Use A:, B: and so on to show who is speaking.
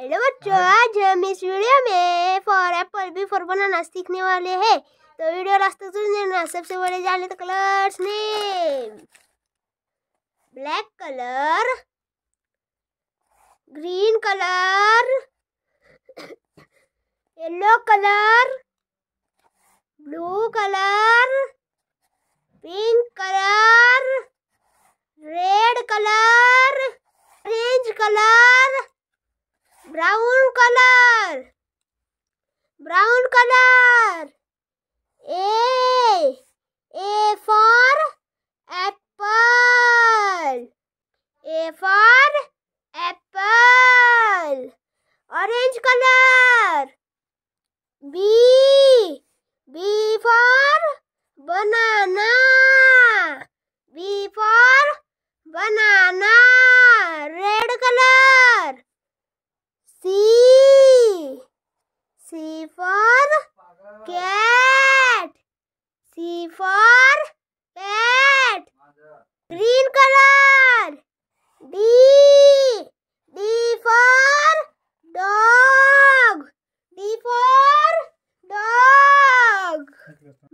A: Hello बच्चों हाँ। आज हम इस वीडियो में फॉर एप्पल भी फॉर बनाना सीखने वाले हैं तो वीडियो रास्ते सुन सबसे बड़े जाने तो colours name black colour green colour yellow colour blue colour pink colour red colour orange colour brown colour brown colour A A for apple A for apple orange colour for cat. Green color. B D for dog. D for dog.